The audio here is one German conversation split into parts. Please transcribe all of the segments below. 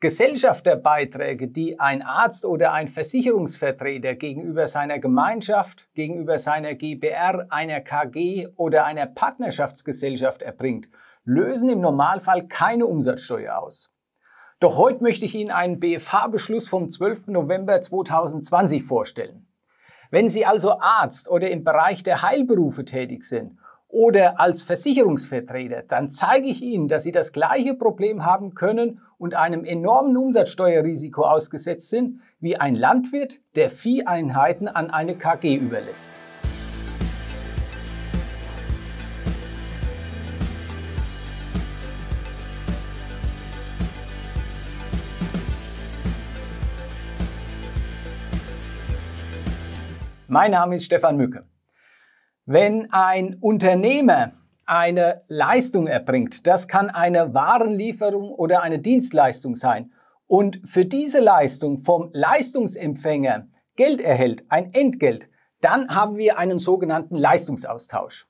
Gesellschafterbeiträge, die ein Arzt oder ein Versicherungsvertreter gegenüber seiner Gemeinschaft, gegenüber seiner GBR, einer KG oder einer Partnerschaftsgesellschaft erbringt, lösen im Normalfall keine Umsatzsteuer aus. Doch heute möchte ich Ihnen einen BFH-Beschluss vom 12. November 2020 vorstellen. Wenn Sie also Arzt oder im Bereich der Heilberufe tätig sind oder als Versicherungsvertreter, dann zeige ich Ihnen, dass Sie das gleiche Problem haben können und einem enormen Umsatzsteuerrisiko ausgesetzt sind, wie ein Landwirt, der Vieheinheiten an eine KG überlässt. Mein Name ist Stefan Mücke. Wenn ein Unternehmer eine Leistung erbringt, das kann eine Warenlieferung oder eine Dienstleistung sein, und für diese Leistung vom Leistungsempfänger Geld erhält, ein Entgelt, dann haben wir einen sogenannten Leistungsaustausch.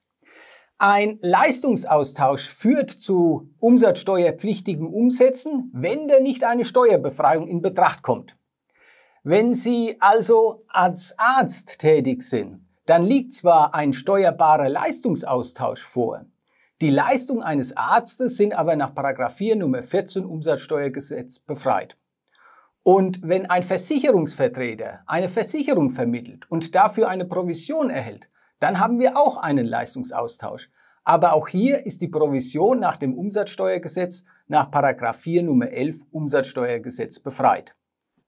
Ein Leistungsaustausch führt zu umsatzsteuerpflichtigen Umsätzen, wenn da nicht eine Steuerbefreiung in Betracht kommt. Wenn Sie also als Arzt tätig sind, dann liegt zwar ein steuerbarer Leistungsaustausch vor, die Leistungen eines Arztes sind aber nach 4 Nummer 14 Umsatzsteuergesetz befreit. Und wenn ein Versicherungsvertreter eine Versicherung vermittelt und dafür eine Provision erhält, dann haben wir auch einen Leistungsaustausch. Aber auch hier ist die Provision nach dem Umsatzsteuergesetz nach 4 Nummer 11 Umsatzsteuergesetz befreit.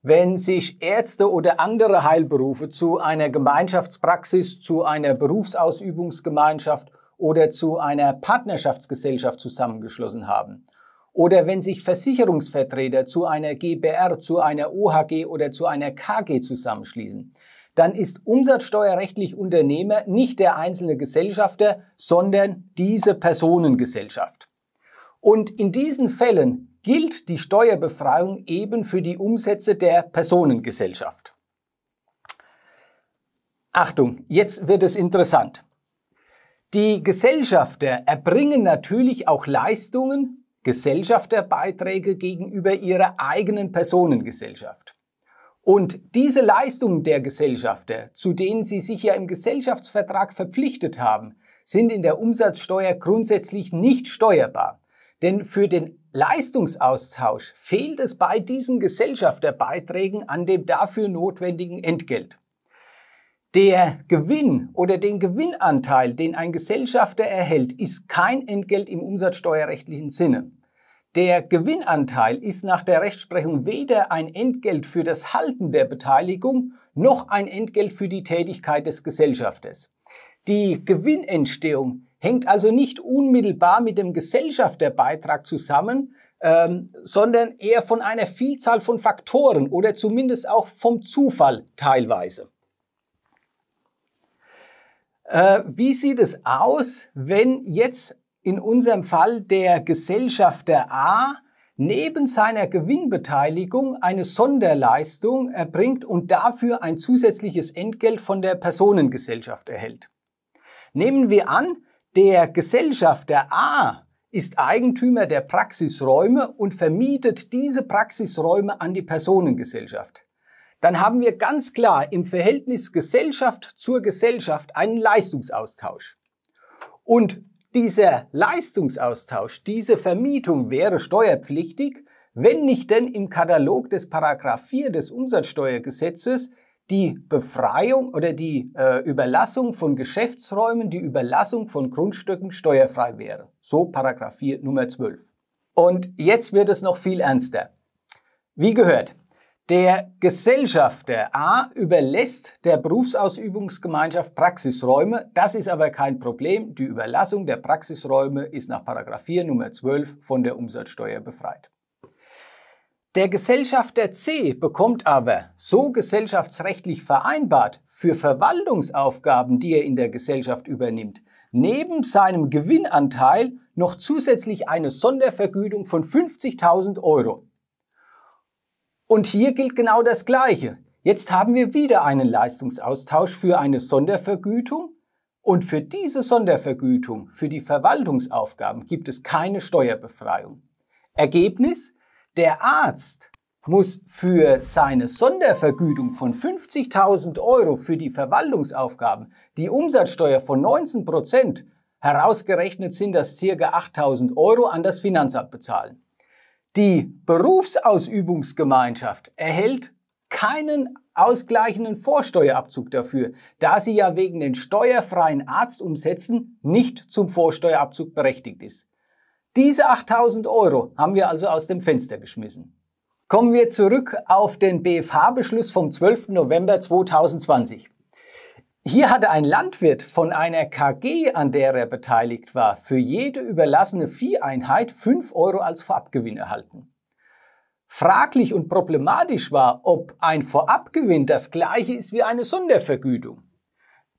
Wenn sich Ärzte oder andere Heilberufe zu einer Gemeinschaftspraxis, zu einer Berufsausübungsgemeinschaft oder zu einer Partnerschaftsgesellschaft zusammengeschlossen haben, oder wenn sich Versicherungsvertreter zu einer GBR, zu einer OHG oder zu einer KG zusammenschließen, dann ist umsatzsteuerrechtlich Unternehmer nicht der einzelne Gesellschafter, sondern diese Personengesellschaft. Und in diesen Fällen gilt die Steuerbefreiung eben für die Umsätze der Personengesellschaft. Achtung, jetzt wird es interessant. Die Gesellschafter erbringen natürlich auch Leistungen, Gesellschafterbeiträge gegenüber ihrer eigenen Personengesellschaft. Und diese Leistungen der Gesellschafter, zu denen sie sich ja im Gesellschaftsvertrag verpflichtet haben, sind in der Umsatzsteuer grundsätzlich nicht steuerbar. Denn für den Leistungsaustausch fehlt es bei diesen Gesellschafterbeiträgen an dem dafür notwendigen Entgelt. Der Gewinn oder den Gewinnanteil, den ein Gesellschafter erhält, ist kein Entgelt im umsatzsteuerrechtlichen Sinne. Der Gewinnanteil ist nach der Rechtsprechung weder ein Entgelt für das Halten der Beteiligung noch ein Entgelt für die Tätigkeit des Gesellschafters. Die Gewinnentstehung hängt also nicht unmittelbar mit dem Gesellschafterbeitrag zusammen, ähm, sondern eher von einer Vielzahl von Faktoren oder zumindest auch vom Zufall teilweise. Äh, wie sieht es aus, wenn jetzt in unserem Fall der Gesellschafter A neben seiner Gewinnbeteiligung eine Sonderleistung erbringt und dafür ein zusätzliches Entgelt von der Personengesellschaft erhält? Nehmen wir an, der Gesellschafter A ist Eigentümer der Praxisräume und vermietet diese Praxisräume an die Personengesellschaft. Dann haben wir ganz klar im Verhältnis Gesellschaft zur Gesellschaft einen Leistungsaustausch. Und dieser Leistungsaustausch, diese Vermietung wäre steuerpflichtig, wenn nicht denn im Katalog des Paragraph 4 des Umsatzsteuergesetzes die Befreiung oder die äh, Überlassung von Geschäftsräumen, die Überlassung von Grundstücken steuerfrei wäre. So Paragraph 4 Nummer 12. Und jetzt wird es noch viel ernster. Wie gehört, der Gesellschafter A überlässt der Berufsausübungsgemeinschaft Praxisräume. Das ist aber kein Problem. Die Überlassung der Praxisräume ist nach Paragraph 4 Nummer 12 von der Umsatzsteuer befreit. Der Gesellschafter C bekommt aber, so gesellschaftsrechtlich vereinbart, für Verwaltungsaufgaben, die er in der Gesellschaft übernimmt, neben seinem Gewinnanteil noch zusätzlich eine Sondervergütung von 50.000 Euro. Und hier gilt genau das Gleiche. Jetzt haben wir wieder einen Leistungsaustausch für eine Sondervergütung und für diese Sondervergütung, für die Verwaltungsaufgaben, gibt es keine Steuerbefreiung. Ergebnis? Der Arzt muss für seine Sondervergütung von 50.000 Euro für die Verwaltungsaufgaben die Umsatzsteuer von 19 Prozent, herausgerechnet sind das circa 8.000 Euro, an das Finanzamt bezahlen. Die Berufsausübungsgemeinschaft erhält keinen ausgleichenden Vorsteuerabzug dafür, da sie ja wegen den steuerfreien Arztumsätzen nicht zum Vorsteuerabzug berechtigt ist. Diese 8000 Euro haben wir also aus dem Fenster geschmissen. Kommen wir zurück auf den BFH-Beschluss vom 12. November 2020. Hier hatte ein Landwirt von einer KG, an der er beteiligt war, für jede überlassene Vieheinheit 5 Euro als Vorabgewinn erhalten. Fraglich und problematisch war, ob ein Vorabgewinn das gleiche ist wie eine Sondervergütung.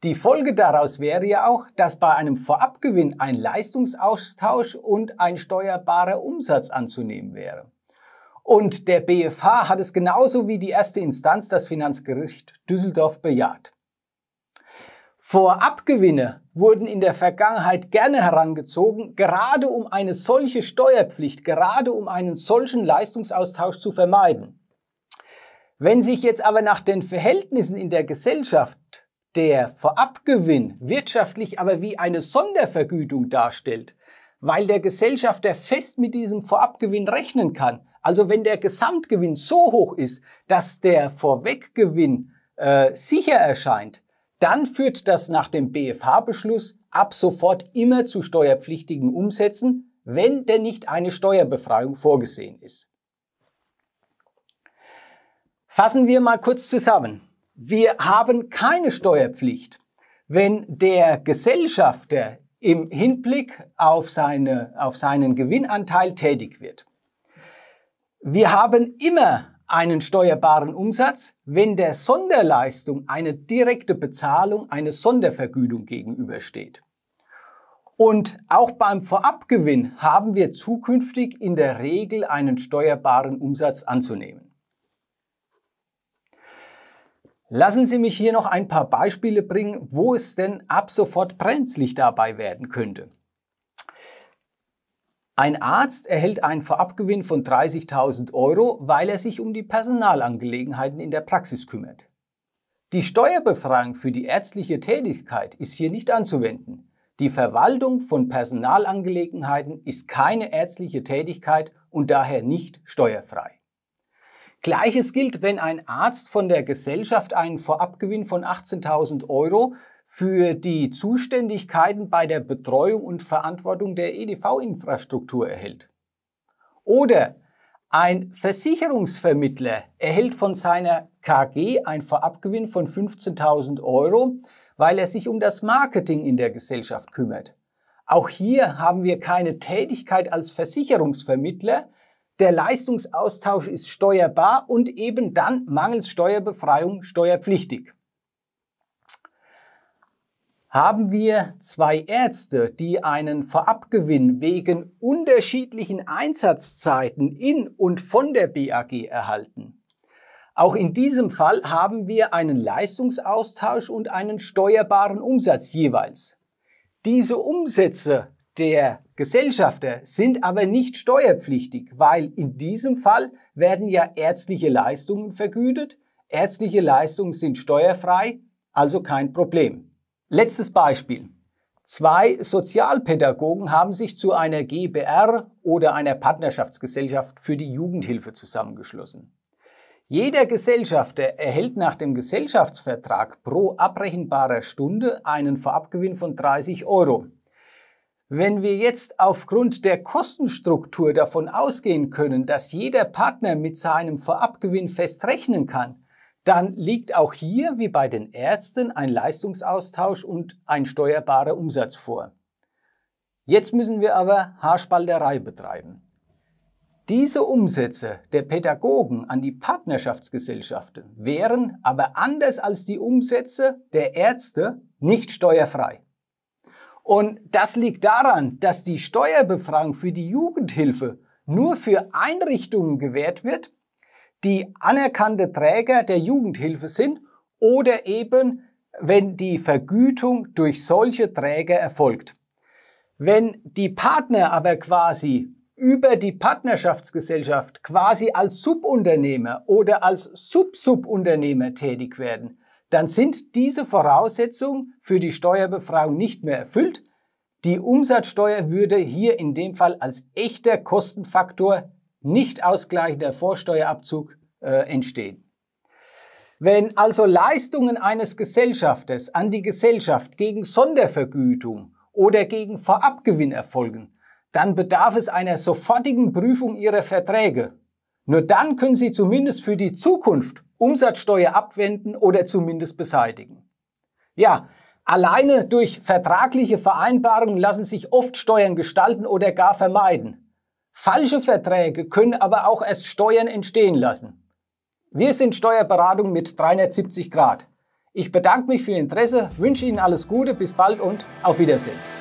Die Folge daraus wäre ja auch, dass bei einem Vorabgewinn ein Leistungsaustausch und ein steuerbarer Umsatz anzunehmen wäre. Und der BFH hat es genauso wie die erste Instanz, das Finanzgericht Düsseldorf, bejaht. Vorabgewinne wurden in der Vergangenheit gerne herangezogen, gerade um eine solche Steuerpflicht, gerade um einen solchen Leistungsaustausch zu vermeiden. Wenn sich jetzt aber nach den Verhältnissen in der Gesellschaft der Vorabgewinn wirtschaftlich aber wie eine Sondervergütung darstellt, weil der Gesellschafter fest mit diesem Vorabgewinn rechnen kann. Also wenn der Gesamtgewinn so hoch ist, dass der Vorweggewinn äh, sicher erscheint, dann führt das nach dem BFH-Beschluss ab sofort immer zu steuerpflichtigen Umsätzen, wenn denn nicht eine Steuerbefreiung vorgesehen ist. Fassen wir mal kurz zusammen wir haben keine Steuerpflicht. Wenn der Gesellschafter im Hinblick auf, seine, auf seinen Gewinnanteil tätig wird. Wir haben immer einen steuerbaren Umsatz, wenn der Sonderleistung eine direkte Bezahlung, eine Sondervergütung gegenübersteht. Und auch beim Vorabgewinn haben wir zukünftig in der Regel einen steuerbaren Umsatz anzunehmen. Lassen Sie mich hier noch ein paar Beispiele bringen, wo es denn ab sofort brenzlig dabei werden könnte. Ein Arzt erhält einen Vorabgewinn von 30.000 Euro, weil er sich um die Personalangelegenheiten in der Praxis kümmert. Die Steuerbefreiung für die ärztliche Tätigkeit ist hier nicht anzuwenden. Die Verwaltung von Personalangelegenheiten ist keine ärztliche Tätigkeit und daher nicht steuerfrei. Gleiches gilt, wenn ein Arzt von der Gesellschaft einen Vorabgewinn von 18.000 Euro für die Zuständigkeiten bei der Betreuung und Verantwortung der EDV-Infrastruktur erhält. Oder ein Versicherungsvermittler erhält von seiner KG einen Vorabgewinn von 15.000 Euro, weil er sich um das Marketing in der Gesellschaft kümmert. Auch hier haben wir keine Tätigkeit als Versicherungsvermittler, der Leistungsaustausch ist steuerbar und eben dann mangels Steuerbefreiung steuerpflichtig. Haben wir zwei Ärzte, die einen Vorabgewinn wegen unterschiedlichen Einsatzzeiten in und von der BAG erhalten? Auch in diesem Fall haben wir einen Leistungsaustausch und einen steuerbaren Umsatz jeweils. Diese Umsätze der Gesellschafter sind aber nicht steuerpflichtig, weil in diesem Fall werden ja ärztliche Leistungen vergütet. Ärztliche Leistungen sind steuerfrei, also kein Problem. Letztes Beispiel. Zwei Sozialpädagogen haben sich zu einer GBR oder einer Partnerschaftsgesellschaft für die Jugendhilfe zusammengeschlossen. Jeder Gesellschafter erhält nach dem Gesellschaftsvertrag pro abrechenbarer Stunde einen Vorabgewinn von 30 Euro. Wenn wir jetzt aufgrund der Kostenstruktur davon ausgehen können, dass jeder Partner mit seinem Vorabgewinn fest rechnen kann, dann liegt auch hier wie bei den Ärzten ein Leistungsaustausch und ein steuerbarer Umsatz vor. Jetzt müssen wir aber Haarspalterei betreiben. Diese Umsätze der Pädagogen an die Partnerschaftsgesellschaften wären aber anders als die Umsätze der Ärzte nicht steuerfrei. Und das liegt daran, dass die Steuerbefragung für die Jugendhilfe nur für Einrichtungen gewährt wird, die anerkannte Träger der Jugendhilfe sind oder eben, wenn die Vergütung durch solche Träger erfolgt. Wenn die Partner aber quasi über die Partnerschaftsgesellschaft quasi als Subunternehmer oder als Subsubunternehmer tätig werden, dann sind diese Voraussetzungen für die Steuerbefreiung nicht mehr erfüllt. Die Umsatzsteuer würde hier in dem Fall als echter Kostenfaktor nicht ausgleichender Vorsteuerabzug äh, entstehen. Wenn also Leistungen eines Gesellschafters an die Gesellschaft gegen Sondervergütung oder gegen Vorabgewinn erfolgen, dann bedarf es einer sofortigen Prüfung ihrer Verträge. Nur dann können sie zumindest für die Zukunft Umsatzsteuer abwenden oder zumindest beseitigen. Ja, alleine durch vertragliche Vereinbarungen lassen sich oft Steuern gestalten oder gar vermeiden. Falsche Verträge können aber auch erst Steuern entstehen lassen. Wir sind Steuerberatung mit 370 Grad. Ich bedanke mich für Ihr Interesse, wünsche Ihnen alles Gute, bis bald und auf Wiedersehen.